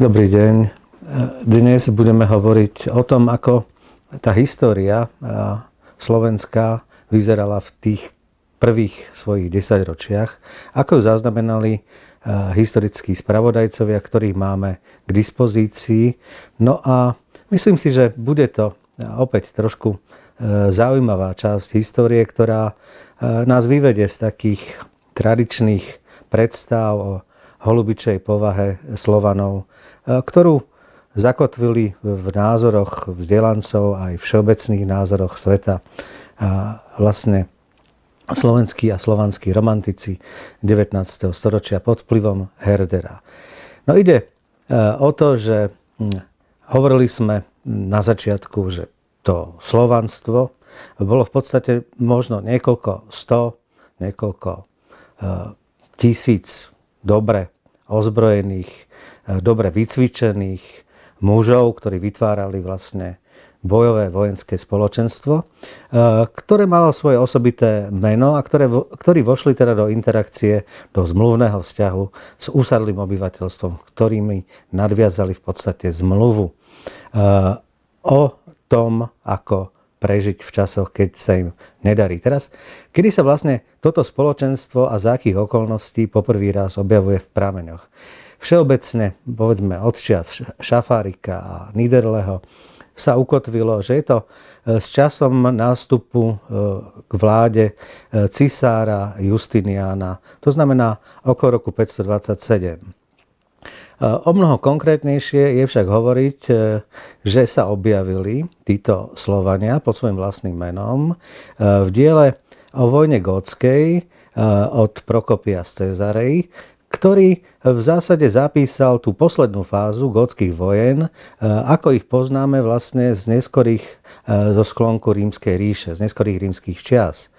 Dobrý deň. Dnes budeme hovoriť o tom, ako tá história Slovenska vyzerala v tých prvých svojich desaťročiach, ako ju zaznamenali historickí spravodajcovia, ktorých máme k dispozícii. No a myslím si, že bude to opäť trošku e, zaujímavá časť histórie, ktorá e, nás vyvede z takých tradičných predstav o holubičej povahe Slovanov E, ktorú zakotvili v názoroch vzdelancov aj všeobecných názoroch sveta a vlastne slovenskí a slovanskí romantici 19. storočia pod vplyvom Herdera. No ide e, o to, že hovorili sme na začiatku, že to slovanstvo bolo v podstate možno niekoľko sto, niekoľko e, tisíc dobre ozbrojených Eh, dobre vycvičených mužov, ktorí vytvárali vlastne bojové vojenské spoločenstvo, eh, ktoré malo svoje osobité meno a ktoré, ktorí vošli teda do interakcie, do zmluvného vzťahu s úsadlým obyvateľstvom, ktorými nadviazali v podstate zmluvu eh, o tom, ako prežiť v časoch, keď sa im nedarí. Teraz, kedy sa vlastne toto spoločenstvo a za akých okolností poprvý raz objavuje v prameňoch? Všeobecne, povedzme, odčias Šafárika a Niederleho sa ukotvilo, že je to e, s časom nástupu e, k vláde e, cisára Justiniana, to znamená okolo roku 527. O mnoho konkrétnejšie je však hovoriť, že sa objavili títo Slovania pod svojim vlastným menom v diele o vojne gótskej od Prokopia z Cezarej, ktorý v zásade zapísal tú poslednú fázu gotských vojen, e, ako ich poznáme vlastne z neskorých, e, zo sklonku rímskej ríše, z neskorých rímskych čias.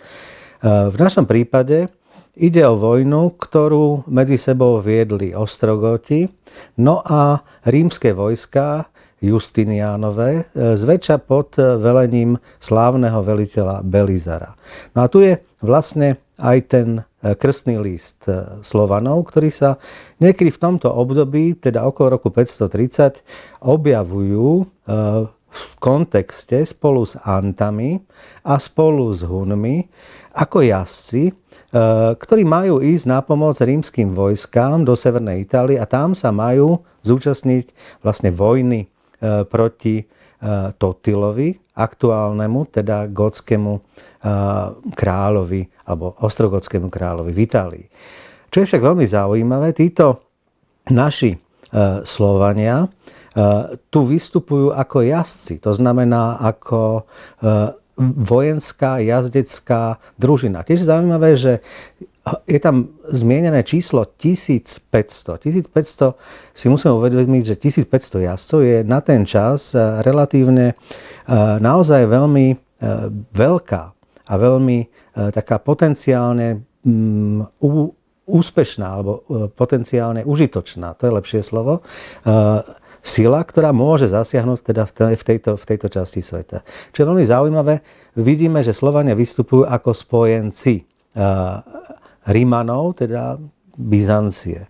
E, v našom prípade Ide o vojnu, ktorú medzi sebou viedli Ostrogoti, no a rímske vojska Justinianové, zväčša pod velením slávneho veliteľa Belizara. No a tu je vlastne aj ten krstný list e, Slovanov, ktorí sa niekedy v tomto období, teda okolo roku 530, objavujú e, v kontexte spolu s Antami a spolu s Hunmi ako jazdci, e, ktorí majú ísť na pomoc rímským vojskám do Severnej Itálie a tam sa majú zúčastniť vlastne vojny proti Totilovi, aktuálnemu, teda gotskému Eh, kráľovi alebo ostrogodskému kráľovi v Itálii. Čo je však veľmi zaujímavé, títo naši eh, Slovania eh, tu vystupujú ako jazdci, to znamená ako vojenská jazdecká družina. Tiež je zaujímavé, že je tam zmienené číslo 1500. 1500 si musíme uvedomiť, že 1500 jazdcov je na ten čas relatívne naozaj veľmi veľká a veľmi e, taká potenciálne mm, úspešná alebo e, potenciálne užitočná, to je lepšie slovo, e, sila, ktorá môže zasiahnuť teda v, tejto, v tejto časti sveta. Čo je veľmi zaujímavé, vidíme, že Slovania vystupujú ako spojenci Rímanov, teda Byzancie. E,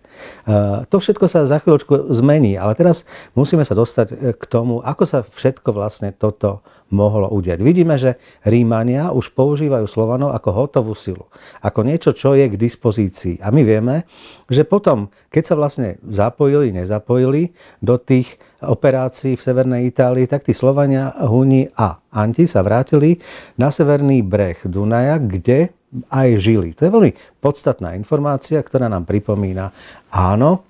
to všetko sa za chvíľočku zmení, ale teraz musíme sa dostať e, k tomu, ako sa všetko vlastne toto mohlo udiať. Vidíme, že Rímania už používajú Slovanov ako hotovú silu, ako niečo, čo je k dispozícii. A my vieme, že potom, keď sa vlastne zapojili, nezapojili do tých operácií v Severnej Itálii, tak tí Slovania, Huni a Anti sa vrátili na severný breh Dunaja, kde aj žili. To je veľmi podstatná informácia, ktorá nám pripomína, áno,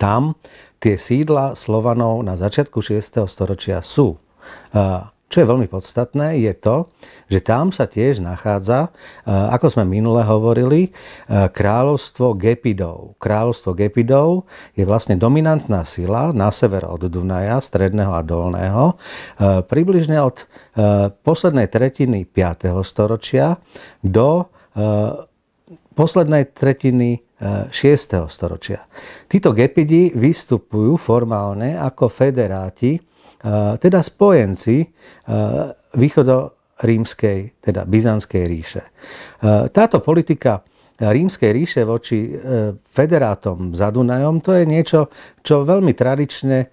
tam tie sídla Slovanov na začiatku 6. storočia sú eh, čo je veľmi podstatné, je to, že tam sa tiež nachádza, e, ako sme minule hovorili, e, kráľovstvo Gepidov. Kráľovstvo Gepidov je vlastne dominantná sila na sever od Dunaja, stredného a dolného, e, približne od poslednej tretiny 5. storočia do poslednej tretiny 6. storočia. Títo gepidi vystupujú formálne ako federáti Eh, teda spojenci eh, východorímskej, teda byzantskej ríše. Eh, táto politika rímskej ríše voči federátom za Dunajom, to je niečo, čo veľmi tradične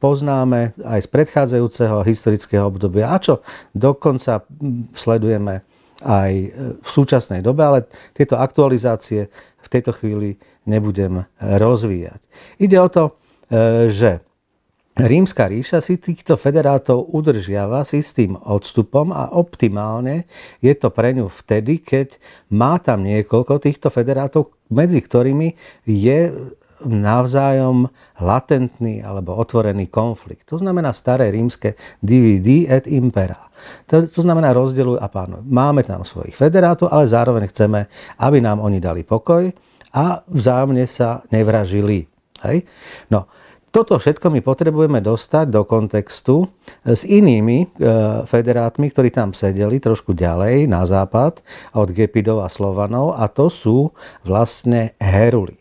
poznáme aj z predchádzajúceho historického obdobia a čo dokonca hm, sledujeme aj v súčasnej dobe, ale tieto aktualizácie v tejto chvíli nebudem rozvíjať. Ide o to, že Rímska ríša si týchto federátov udržiava s istým odstupom a optimálne je to pre ňu vtedy, keď má tam niekoľko týchto federátov, medzi ktorými je navzájom latentný alebo otvorený konflikt. To znamená staré rímske DVD et impera. To, to znamená rozdeluj a pánuj. Máme tam svojich federátov, ale zároveň chceme, aby nám oni dali pokoj a vzájomne sa nevražili. Hej? No, toto všetko my potrebujeme dostať do kontextu e, s inými e, federátmi, ktorí tam sedeli trošku ďalej na západ od Gepidov a Slovanov a to sú vlastne Heruli.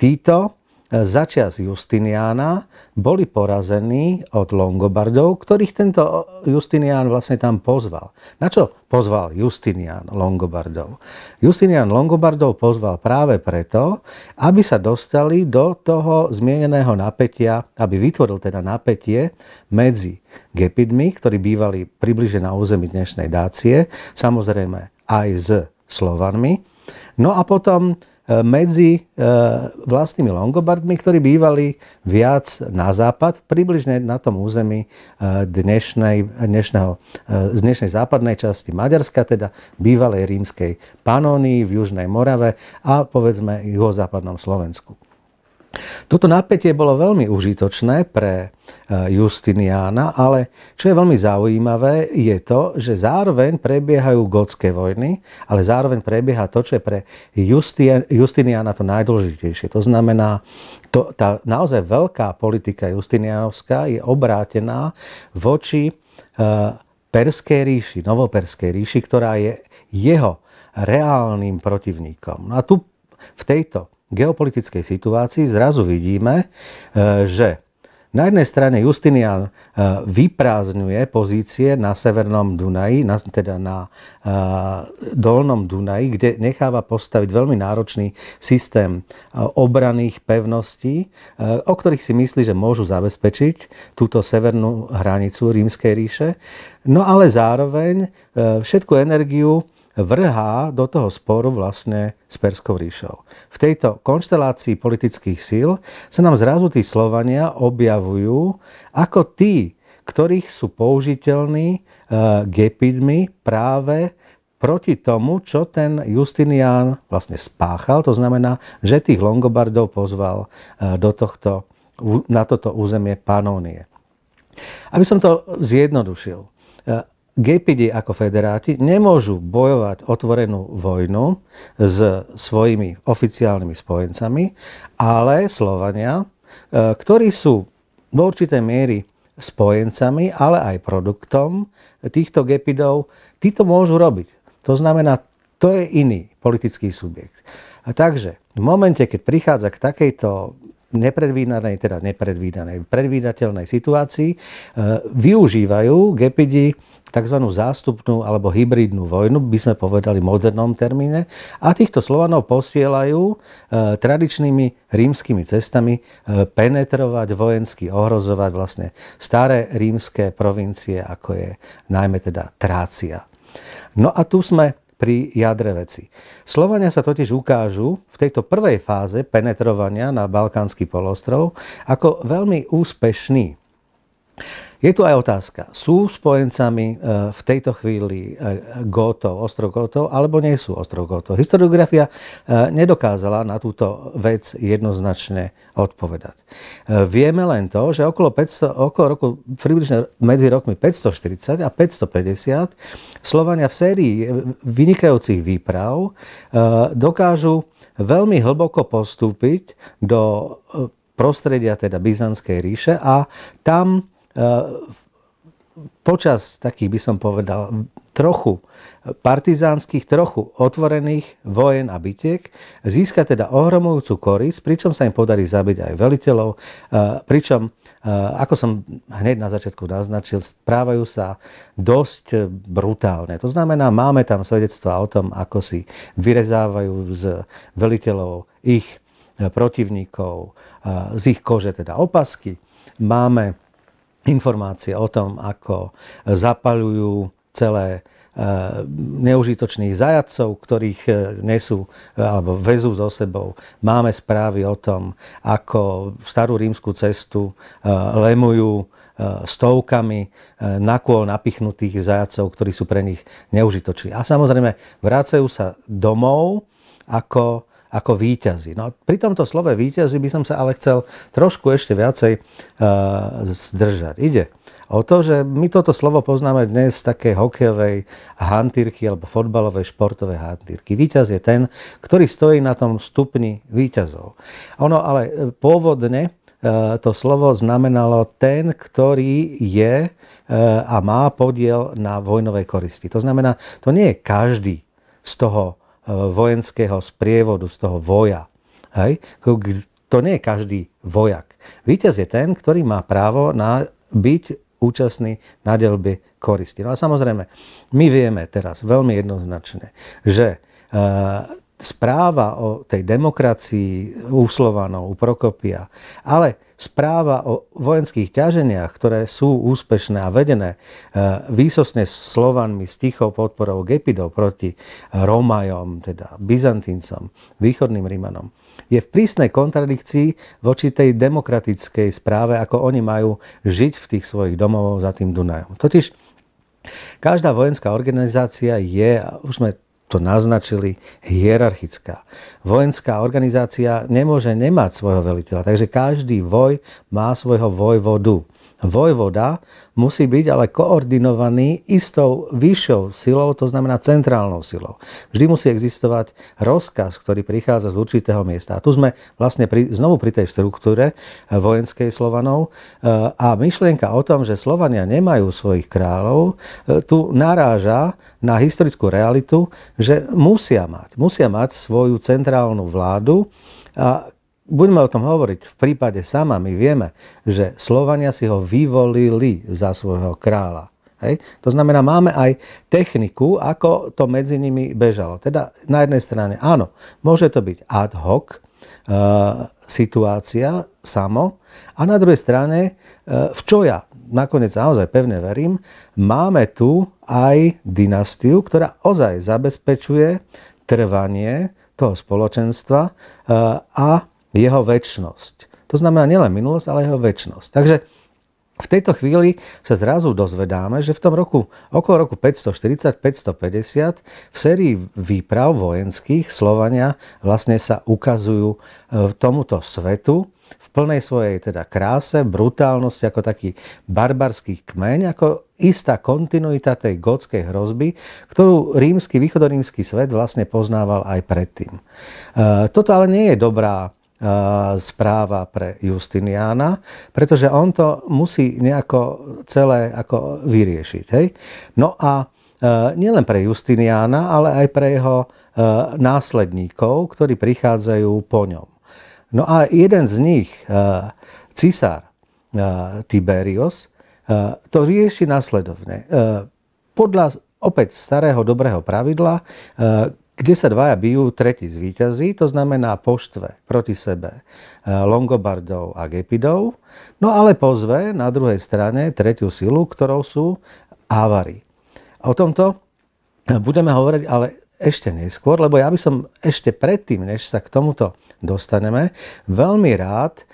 Títo začias Justiniana boli porazení od Longobardov, ktorých tento Justinian vlastne tam pozval. Na čo pozval Justinian Longobardov? Justinian Longobardov pozval práve preto, aby sa dostali do toho zmieneného napätia, aby vytvoril teda napätie medzi Gepidmi, ktorí bývali približne na území dnešnej Dácie, samozrejme aj s Slovanmi. No a potom E, medzi e, vlastnými Longobardmi, ktorí bývali viac na západ, približne na tom území e, dnešnej, dnešného, dnešnej západnej časti Maďarska, teda bývalej rímskej Panónii v Južnej Morave a povedzme juhozápadnom Slovensku. Toto napätie bolo veľmi užitočné pre e, Justiniana, ale čo je veľmi zaujímavé, je to, že zároveň prebiehajú gotské vojny, ale zároveň prebieha to, čo je pre Justiniana to najdôležitejšie. To znamená, to, tá naozaj veľká politika Justinianovská je obrátená voči e, Perskej ríši, Novoperskej ríši, ktorá je jeho reálnym protivníkom. No a tu v tejto geopolitickej situácii zrazu vidíme, e, že na jednej strane Justinian e, vyprázdňuje pozície na severnom Dunaji, teda na e, dolnom Dunaji, kde necháva postaviť veľmi náročný systém obraných pevností, o ktorých si myslí, že môžu zabezpečiť túto severnú hranicu Rímskej ríše. No ale zároveň všetku energiu vrhá do toho sporu vlastne s Perskou ríšou. V tejto konštelácii politických síl sa nám zrazu tí Slovania objavujú ako tí, ktorých sú použiteľní eh, gepidmi práve proti tomu, čo ten Justinian vlastne spáchal. To znamená, že tých Longobardov pozval eh, do tohto, na toto územie Panónie. Aby som to zjednodušil. Eh, gepidi ako federáti nemôžu bojovať otvorenú vojnu s svojimi oficiálnymi spojencami, ale Slovania, e, ktorí sú do určitej miery spojencami, ale aj produktom týchto gepidov, to môžu robiť. To znamená, to je iný politický subjekt. A takže v momente, keď prichádza k takejto nepredvídanej, teda nepredvídanej, predvídateľnej situácii, e, využívajú gepidi tzv. zástupnú alebo hybridnú vojnu, by sme povedali v modernom termíne, a týchto Slovanov posielajú e, tradičnými rímskymi cestami e, penetrovať vojensky, ohrozovať vlastne staré rímske provincie, ako je najmä teda Trácia. No a tu sme pri jadre veci. Slovania sa totiž ukážu v tejto prvej fáze penetrovania na Balkánsky polostrov ako veľmi úspešní. Je tu aj otázka, sú spojencami e, v tejto chvíli e, Gótov, ostrov Gótov, alebo nie sú ostrov Gótov? Historiografia e, nedokázala na túto vec jednoznačne odpovedať. Vieme len to, že okolo, 500, okolo roku, približne medzi rokmi 540 a 550 Slovania v sérii vynikajúcich výprav dokážu veľmi hlboko postúpiť do prostredia teda Byzantskej ríše a tam Eh, počas takých, by som povedal, trochu partizánskych, trochu otvorených vojen a bitiek, získa teda ohromujúcu koris, pričom sa im podarí zabiť aj veliteľov, eh, pričom, eh, ako som hneď na začiatku naznačil, správajú sa dosť brutálne. To znamená, máme tam svedectvá o tom, ako si vyrezávajú z veliteľov ich protivníkov, z ich kože teda opasky. Máme informácie o tom, ako zapalujú celé e, neužitočných zajacov, ktorých e, nesú alebo vezú so sebou. Máme správy o tom, ako starú rímsku cestu e, lemujú stovkami nakôl napichnutých zajacov, ktorí sú pre nich neužitoční. A samozrejme, vracajú sa domov ako ako výťazí. No, pri tomto slove výťazí by som sa ale chcel trošku ešte viacej uh, zdržať. Ide o to, že my toto slovo poznáme dnes z takej hokejovej hantýrky alebo fotbalovej športovej hantýrky. Výťaz je ten, ktorý stojí na tom stupni výťazov. Ono ale eh, pôvodne eh, to slovo znamenalo ten, ktorý je a má podiel na vojnovej koristi. To znamená, to nie je každý z toho Eh, vojenského sprievodu, z toho voja. Hej? To nie je každý vojak. Výťaz je ten, ktorý má právo na byť účastný na delbe koristi. No a samozrejme, my vieme teraz veľmi jednoznačne, že eh, správa o tej demokracii u Slovanov, u Prokopia, ale správa o vojenských ťaženiach, ktoré sú úspešné a vedené e, výsosne Slovanmi s tichou podporou Gepidov proti Romajom, teda Byzantíncom, východným Rímanom, je v prísnej kontradikcii voči tej demokratickej správe, ako oni majú žiť v tých svojich domovoch za tým Dunajom. Totiž každá vojenská organizácia je, už sme to naznačili, hierarchická. Vojenská organizácia nemôže nemať svojho veliteľa, takže každý voj má svojho vojvodu. Vojvoda musí byť ale koordinovaný istou vyššou silou, to znamená centrálnou silou. Vždy musí existovať rozkaz, ktorý prichádza z určitého miesta. A tu sme vlastne pri, znovu pri tej štruktúre eh, vojenskej Slovanov eh, a myšlienka o tom, že Slovania nemajú svojich kráľov, eh, tu naráža na historickú realitu, že musia mať, musia mať svoju centrálnu vládu, a Budeme o tom hovoriť. V prípade sama my vieme, že Slovania si ho vyvolili za svojho kráľa. Hej? To znamená, máme aj techniku, ako to medzi nimi bežalo. Teda na jednej strane, áno, môže to byť ad hoc e, situácia samo, a na druhej strane, e, v čo ja nakoniec naozaj pevne verím, máme tu aj dynastiu, ktorá ozaj zabezpečuje trvanie toho spoločenstva e, a jeho väčnosť. To znamená nielen minulosť, ale jeho väčnosť. Takže v tejto chvíli sa zrazu dozvedáme, že v tom roku, okolo roku 540-550 v sérii výprav vojenských Slovania vlastne sa ukazujú e, tomuto svetu v plnej svojej teda kráse, brutálnosti ako taký barbarský kmeň, ako istá kontinuita tej godskej hrozby, ktorú rímsky, východorímsky svet vlastne poznával aj predtým. E, toto ale nie je dobrá správa pre Justiniana, pretože on to musí nejako celé ako vyriešiť. Hej? No a e, nielen pre Justiniana, ale aj pre jeho e, následníkov, ktorí prichádzajú po ňom. No a jeden z nich, e, cisár Tiberius, to rieši následovne. Podľa opäť starého dobrého pravidla, kde sa dvaja bijú, tretí zvýťazí, to znamená poštve proti sebe e, Longobardov a Gepidov, no ale pozve na druhej strane tretiu silu, ktorou sú Avary. O tomto budeme hovoriť ale ešte neskôr, lebo ja by som ešte predtým, než sa k tomuto dostaneme, veľmi rád e,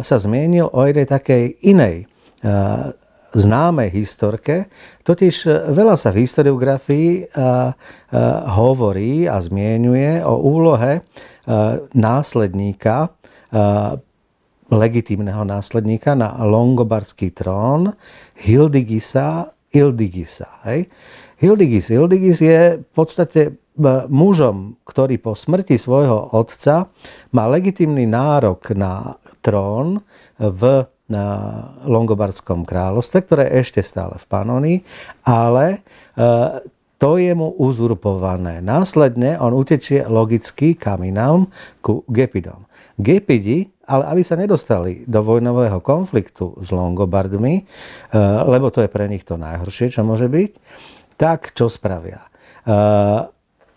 sa zmienil o jednej takej inej e, v známej historke, totiž e, veľa sa v historiografii e, e, hovorí a zmienuje o úlohe následníka, legitímneho následníka na longobarský trón Hildigisa Hildigisa. Hej? Hildigis Hildigis je v podstate mužom, ktorý po smrti svojho otca má legitímny nárok na trón v na Longobardskom kráľovstve, ktoré je ešte stále v Panonii, ale e, to je mu uzurpované. Následne on utečie logicky kaminám ku Gepidom. Gepidi, ale aby sa nedostali do vojnového konfliktu s Longobardmi, e, lebo to je pre nich to najhoršie, čo môže byť, tak čo spravia? E,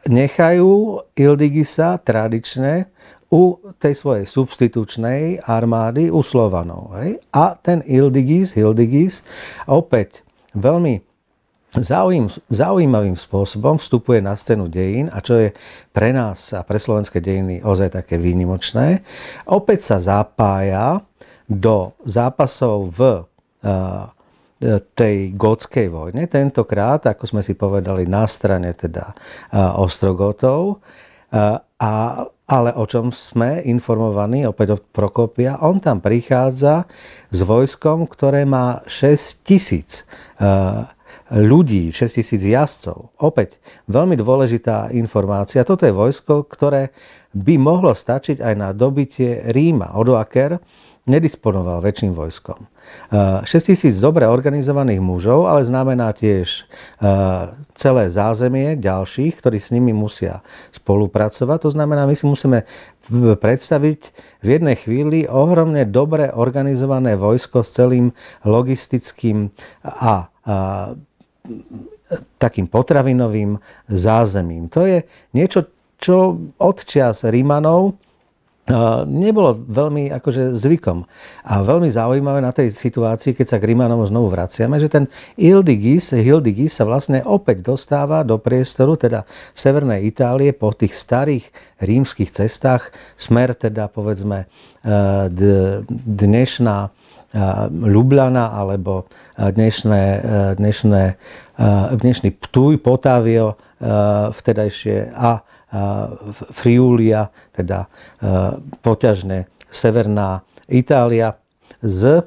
nechajú Ildigisa tradičné u tej svojej substitučnej armády, u Slovanov. Hej? A ten Ildigis, Hildigis opäť veľmi zaujím, zaujímavým spôsobom vstupuje na scénu dejín a čo je pre nás a pre slovenské dejiny ozaj také výnimočné, opäť sa zapája do zápasov v uh, tej gotskej vojne, tentokrát, ako sme si povedali, na strane teda e, Ostrogotov. A, ale o čom sme informovaní, opäť od Prokopia, on tam prichádza s vojskom, ktoré má 6 tisíc e, ľudí, 6 tisíc jazdcov. Opäť veľmi dôležitá informácia. Toto je vojsko, ktoré by mohlo stačiť aj na dobitie Ríma. Odoaker nedisponoval väčším vojskom. 6 tisíc dobre organizovaných mužov, ale znamená tiež e, celé zázemie ďalších, ktorí s nimi musia spolupracovať. To znamená, my si musíme predstaviť v jednej chvíli ohromne dobre organizované vojsko s celým logistickým a, a takým potravinovým zázemím. To je niečo, čo od čias Rímanov No, nebolo veľmi akože zvykom. A veľmi zaujímavé na tej situácii, keď sa k Rímanom znovu vraciame, že ten Ildigis, Hildigis sa vlastne opäť dostáva do priestoru, teda severnej Itálie po tých starých rímskych cestách, smer teda povedzme e, dnešná e, Ljubljana alebo e, dnešné, dnešné, dnešný Ptuj, Potavio, vtedajšie a Eh, Friulia, teda eh, poťažné severná Itália s eh,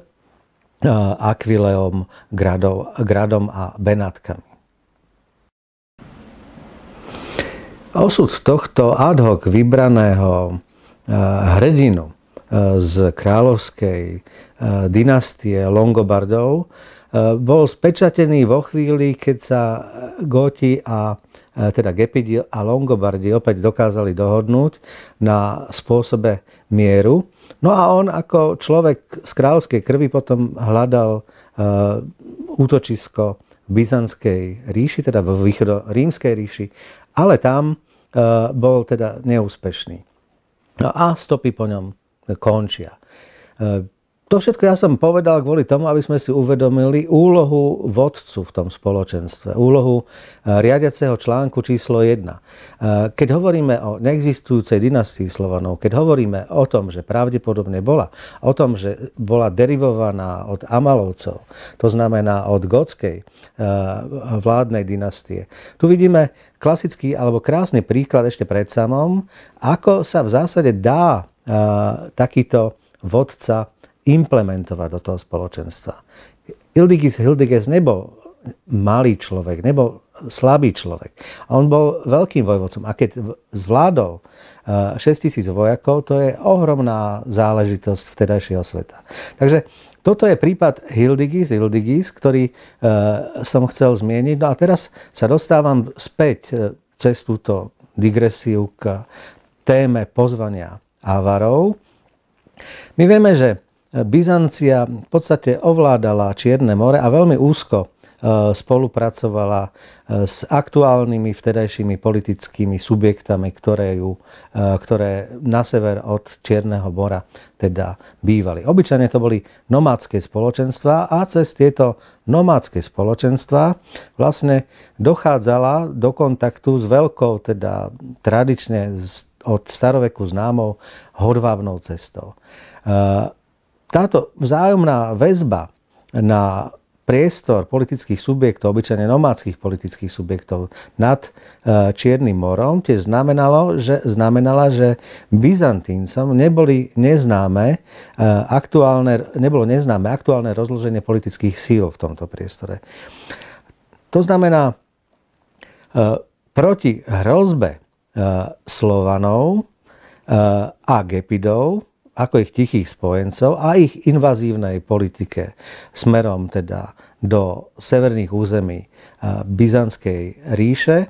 Aquileom, gradom, a Benátkami. Osud tohto ad hoc vybraného hrdinu z kráľovskej dynastie Longobardov bol spečatený vo chvíli, keď sa Goti a E, teda Gepidi a Longobardi opäť dokázali dohodnúť na spôsobe mieru. No a on ako človek z kráľovskej krvi potom hľadal e, útočisko v Byzantskej ríši, teda v východorímskej ríši, ale tam e, bol teda neúspešný. No a stopy po ňom končia. To všetko ja som povedal kvôli tomu, aby sme si uvedomili úlohu vodcu v tom spoločenstve, úlohu eh, riadiaceho článku číslo 1. Eh, keď hovoríme o neexistujúcej dynastii Slovanov, keď hovoríme o tom, že pravdepodobne bola, o tom, že bola derivovaná od Amalovcov, to znamená od Gotskej eh, vládnej dynastie, tu vidíme klasický alebo krásny príklad ešte pred samom, ako sa v zásade dá takýto vodca implementovať do toho spoločenstva. Hildegis Hildiges nebol malý človek, nebol slabý človek. A on bol veľkým vojvodcom. A keď zvládol 6000 eh, vojakov, to je ohromná záležitosť vtedajšieho sveta. Takže toto je prípad Hildigis, Hildigis, ktorý e, som chcel zmieniť. No a teraz sa dostávam späť eh, cez túto digresiu k téme pozvania Avarov. My vieme, že Byzancia v podstate ovládala Čierne more a veľmi úzko e, spolupracovala e, s aktuálnymi vtedajšími politickými subjektami, ktoré, ju, e, ktoré na sever od Čierneho mora teda bývali. Obyčajne to boli nomádske spoločenstva a cez tieto nomádske spoločenstva vlastne dochádzala do kontaktu s veľkou, teda tradične od staroveku známou horvávnou cestou. Táto vzájomná väzba na priestor politických subjektov, obyčajne nomádskych politických subjektov nad e, Čiernym morom tiež znamenalo, že, znamenala, že Byzantíncom neboli neznáme e, aktuálne, nebolo neznáme aktuálne rozloženie politických síl v tomto priestore. To znamená, e, proti hrozbe Slovanov a Gepidov ako ich tichých spojencov a ich invazívnej politike smerom teda do severných území eh, Byzantskej ríše,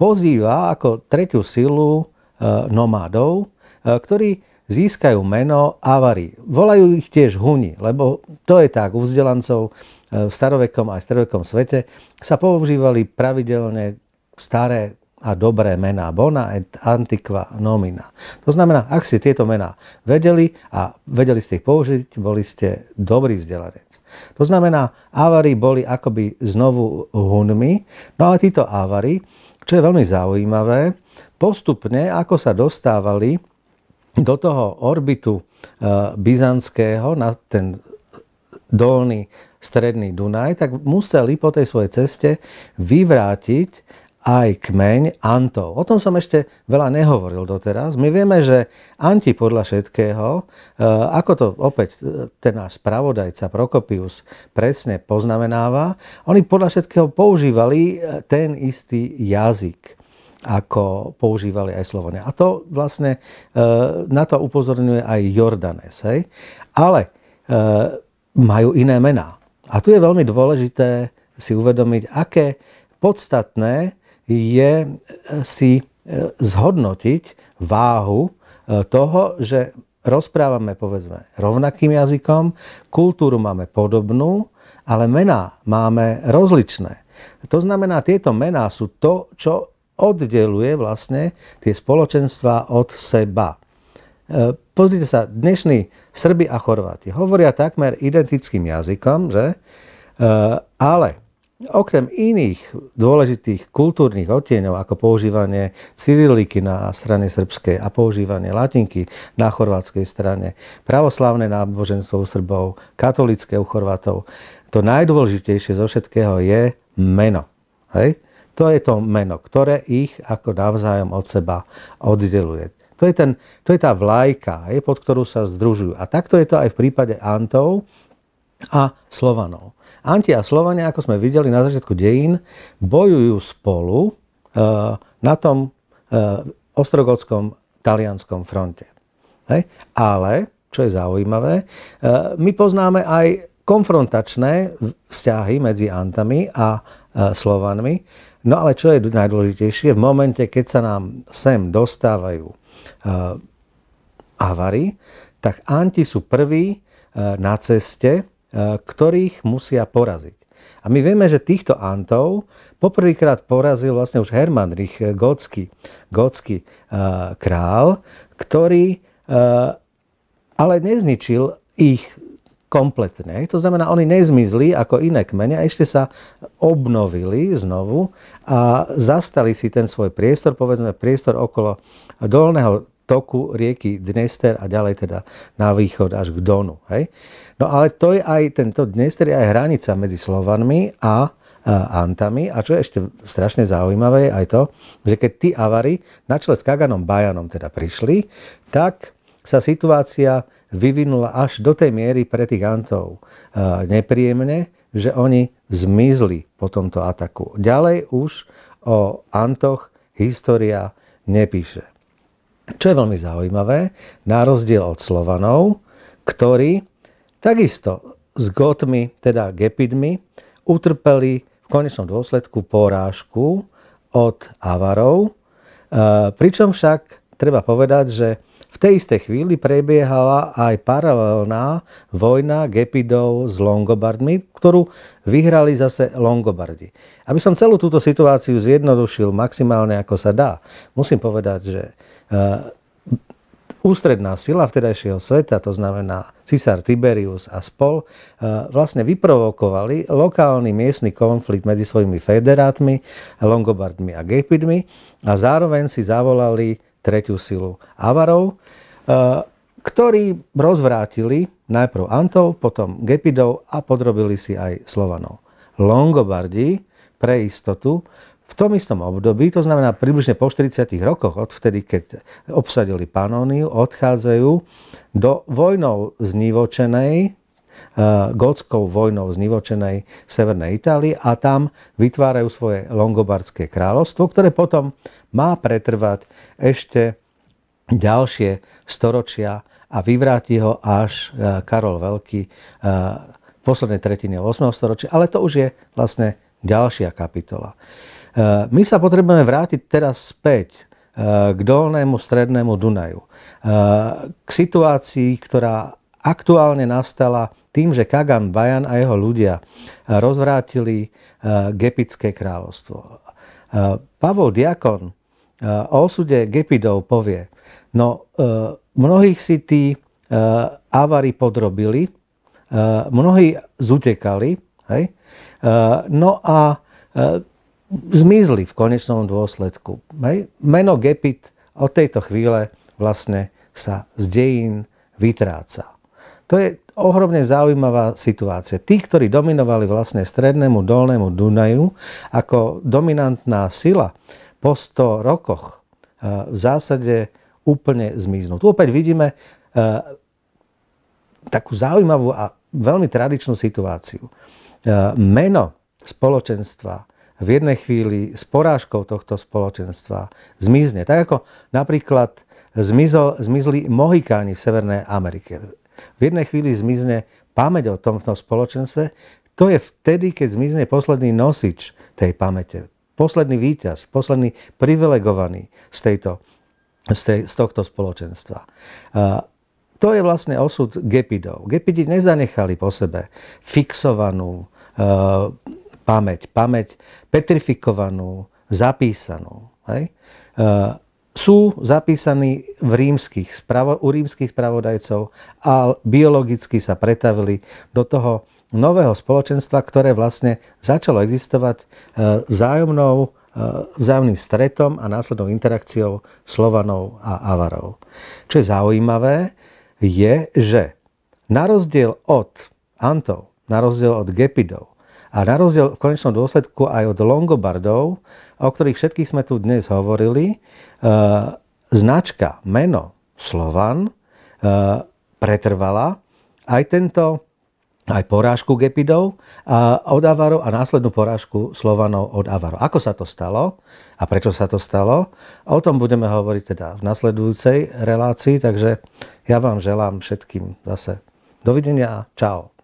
pozýva ako tretiu silu eh, nomádov, eh, ktorí získajú meno Avari. Volajú ich tiež Huni, lebo to je tak u vzdelancov v starovekom aj starovekom svete sa používali pravidelne staré a dobré mená bona et antiqua nomina. To znamená, ak ste tieto mená vedeli a vedeli ste ich použiť, boli ste dobrý vzdelanec. To znamená, avary boli akoby znovu hunmi, no ale títo avary, čo je veľmi zaujímavé, postupne ako sa dostávali do toho orbitu e, byzantského na ten dolný stredný Dunaj, tak museli po tej svojej ceste vyvrátiť aj kmeň Antov. O tom som ešte veľa nehovoril doteraz. My vieme, že Anti podľa všetkého, e, ako to opäť e, ten náš spravodajca Prokopius presne poznamenáva, oni podľa všetkého používali e, ten istý jazyk ako používali aj Slovania. A to vlastne na to upozorňuje aj Jordanes. Hej? Ale majú iné mená. A tu je veľmi dôležité si uvedomiť, aké podstatné je e, si e, zhodnotiť váhu e, toho, že rozprávame povedzme rovnakým jazykom, kultúru máme podobnú, ale mená máme rozličné. To znamená, tieto mená sú to, čo oddeluje vlastne tie spoločenstva od seba. Pozrite sa, dnešní Srbi a Chorváti hovoria takmer identickým jazykom, že? ale Okrem iných dôležitých kultúrnych odtieňov, ako používanie cyriliky na strane srbskej a používanie latinky na chorvátskej strane, pravoslavné náboženstvo u Srbov, katolické u Chorvátov, to najdôležitejšie zo všetkého je meno. Hej? To je to meno, ktoré ich ako navzájom od seba oddeluje. To je, ten, to je tá vlajka, hej, pod ktorú sa združujú. A takto je to aj v prípade Antov, a Slovanov. Anti a Slovania, ako sme videli na začiatku dejín, bojujú spolu e, na tom e, ostrogodskom talianskom fronte. Hej? Ale, čo je zaujímavé, e, my poznáme aj konfrontačné vzťahy medzi Antami a Slovanmi. No ale čo je najdôležitejšie, v momente, keď sa nám sem dostávajú Avary, tak Anti sú prví na ceste E, ktorých musia poraziť. A my vieme, že týchto antov poprvýkrát porazil vlastne už Hermanrich Gótsky, Gótsky e, král, ktorý e, ale nezničil ich kompletne. To znamená, oni nezmizli ako iné kmene a ešte sa obnovili znovu a zastali si ten svoj priestor, povedzme priestor okolo dolného toku rieky Dnester a ďalej teda na východ až k Donu. Hej? No ale to je aj tento Dnester je aj hranica medzi Slovanmi a Antami. A čo je ešte strašne zaujímavé, aj to, že keď tí Avari na čele s Kaganom Bajanom teda prišli, tak sa situácia vyvinula až do tej miery pre tých Antov nepríjemne, že oni zmizli po tomto ataku. Ďalej už o Antoch história nepíše. Čo je veľmi zaujímavé, na rozdiel od Slovanov, ktorí takisto s Gotmi, teda Gepidmi, utrpeli v konečnom dôsledku porážku od Avarov, e, pričom však treba povedať, že v tej istej chvíli prebiehala aj paralelná vojna Gepidov s Longobardmi, ktorú vyhrali zase Longobardi. Aby som celú túto situáciu zjednodušil maximálne ako sa dá, musím povedať, že Eh, ústredná sila vtedajšieho sveta, to znamená Cisár Tiberius a spol, eh, vlastne vyprovokovali lokálny miestny konflikt medzi svojimi federátmi, longobardmi a gepidmi a zároveň si zavolali tretiu silu Avarov, eh, ktorí rozvrátili najprv Antov, potom Gepidov a podrobili si aj Slovanov. Longobardi pre istotu v tom istom období, to znamená približne po 40 rokoch, od vtedy, keď obsadili Panóniu, odchádzajú do e, vojnou znivočenej, gotskou vojnou znivočenej Severnej Itálii a tam vytvárajú svoje Longobardské kráľovstvo, ktoré potom má pretrvať ešte ďalšie storočia a vyvráti ho až e, Karol Veľký v e, poslednej tretine 8. storočia, ale to už je vlastne ďalšia kapitola. Eh, my sa potrebujeme vrátiť teraz späť eh, k dolnému strednému Dunaju. Eh, k situácii, ktorá aktuálne nastala tým, že Kagan Bajan a jeho ľudia rozvrátili Gepické kráľovstvo. Pavol Diakon o osude Gepidov povie, no mnohých si tí avary podrobili, mnohí zutekali, hej? no a zmizli v konečnom dôsledku. Meno Gepit od tejto chvíle vlastne sa z dejín vytráca. To je ohromne zaujímavá situácia. Tí, ktorí dominovali vlastne strednému dolnému Dunaju ako dominantná sila po 100 rokoch e, v zásade úplne zmiznú. Tu opäť vidíme e, takú zaujímavú a veľmi tradičnú situáciu. E, meno spoločenstva v jednej chvíli s porážkou tohto spoločenstva zmizne. Tak ako napríklad zmizol, zmizli Mohikáni v Severnej Amerike. V jednej chvíli zmizne pamäť o tomto spoločenstve. To je vtedy, keď zmizne posledný nosič tej pamäte, posledný víťaz, posledný privilegovaný z, tejto, z, tej, z tohto spoločenstva. To je vlastne osud Gepidov. Gepidi nezanechali po sebe fixovanú e, pamäť, pamäť petrifikovanú, zapísanú. Hej? E, sú zapísaní v rímskych, u rímskych spravodajcov a biologicky sa pretavili do toho nového spoločenstva, ktoré vlastne začalo existovať e, vzájomnou, e, vzájomným stretom a následnou interakciou Slovanov a Avarov. Čo je zaujímavé, je, že na rozdiel od Antov, na rozdiel od Gepidov, a na rozdiel v konečnom dôsledku aj od Longobardov, o ktorých všetkých sme tu dnes hovorili, e, značka, meno Slovan e, pretrvala aj tento aj porážku Gepidov a od Avarov a následnú porážku Slovanov od avaru. Ako sa to stalo a prečo sa to stalo, o tom budeme hovoriť teda v nasledujúcej relácii, takže ja vám želám všetkým zase dovidenia a čau.